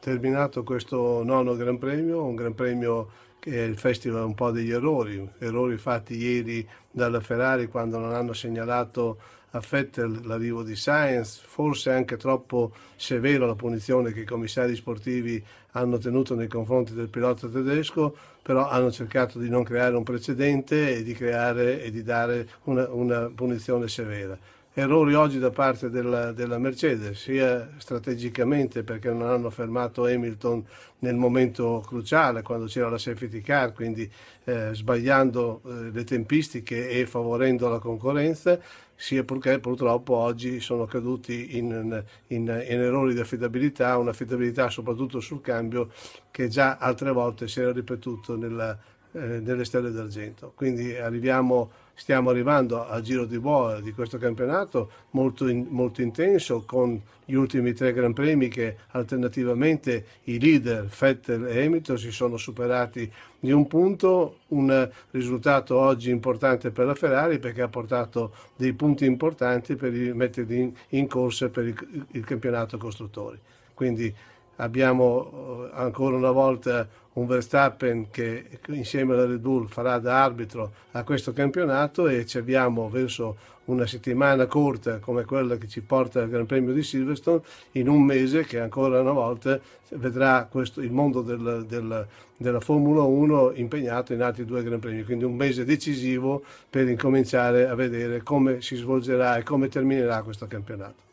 Terminato questo nono Gran Premio, un Gran Premio che è il festival un po' degli errori, errori fatti ieri dalla Ferrari quando non hanno segnalato a Vettel l'arrivo di Sainz, forse anche troppo severa la punizione che i commissari sportivi hanno tenuto nei confronti del pilota tedesco, però hanno cercato di non creare un precedente e di, creare, e di dare una, una punizione severa errori oggi da parte della, della, Mercedes, sia strategicamente perché non hanno fermato Hamilton nel momento cruciale, quando c'era la safety car, quindi eh, sbagliando eh, le tempistiche e favorendo la concorrenza, sia perché purtroppo oggi sono caduti in, in, in errori di affidabilità, un'affidabilità soprattutto sul cambio che già altre volte si era ripetuto nella, eh, delle stelle d'argento. Quindi arriviamo, stiamo arrivando al giro di boa di questo campionato molto, in, molto intenso con gli ultimi tre Gran Premi che alternativamente i leader Vettel e Hamilton si sono superati di un punto, un risultato oggi importante per la Ferrari perché ha portato dei punti importanti per metterli in, in corsa per il, il campionato costruttori. Quindi abbiamo eh, ancora una volta un Verstappen che insieme alla Red Bull farà da arbitro a questo campionato e ci abbiamo verso una settimana corta come quella che ci porta al Gran Premio di Silverstone in un mese che ancora una volta vedrà questo, il mondo del, del, della Formula 1 impegnato in altri due Gran Premi, quindi un mese decisivo per incominciare a vedere come si svolgerà e come terminerà questo campionato.